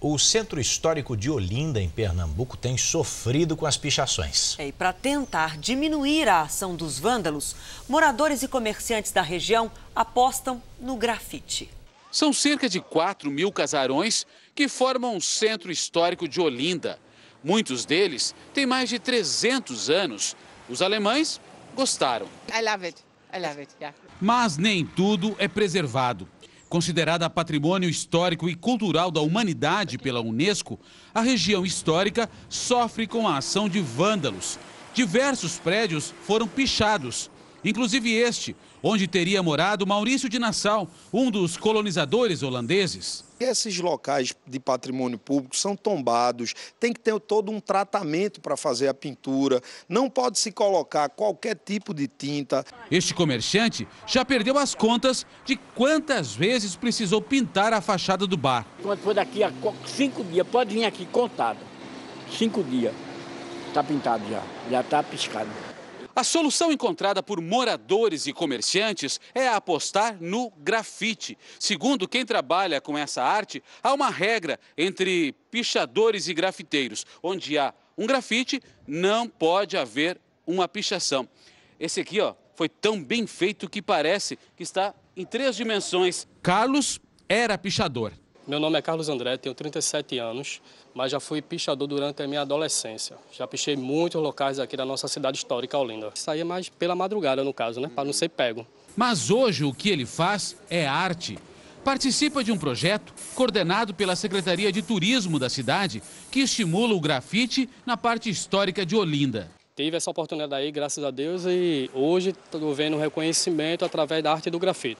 O Centro Histórico de Olinda, em Pernambuco, tem sofrido com as pichações. É, e para tentar diminuir a ação dos vândalos, moradores e comerciantes da região apostam no grafite. São cerca de 4 mil casarões que formam o Centro Histórico de Olinda. Muitos deles têm mais de 300 anos. Os alemães gostaram. I love it. I love it. Yeah. Mas nem tudo é preservado. Considerada patrimônio histórico e cultural da humanidade pela Unesco, a região histórica sofre com a ação de vândalos. Diversos prédios foram pichados inclusive este, onde teria morado Maurício de Nassau, um dos colonizadores holandeses. Esses locais de patrimônio público são tombados, tem que ter todo um tratamento para fazer a pintura, não pode se colocar qualquer tipo de tinta. Este comerciante já perdeu as contas de quantas vezes precisou pintar a fachada do bar. Quando foi daqui a cinco dias, pode vir aqui contado. Cinco dias. Está pintado já, já está piscado. A solução encontrada por moradores e comerciantes é apostar no grafite. Segundo quem trabalha com essa arte, há uma regra entre pichadores e grafiteiros: onde há um grafite, não pode haver uma pichação. Esse aqui ó, foi tão bem feito que parece que está em três dimensões. Carlos era pichador. Meu nome é Carlos André, tenho 37 anos, mas já fui pichador durante a minha adolescência. Já pichei muitos locais aqui da nossa cidade histórica, Olinda. Saía mais pela madrugada, no caso, né? Para não ser pego. Mas hoje o que ele faz é arte. Participa de um projeto coordenado pela Secretaria de Turismo da cidade que estimula o grafite na parte histórica de Olinda tive essa oportunidade aí, graças a Deus, e hoje estou vendo reconhecimento através da arte do grafite.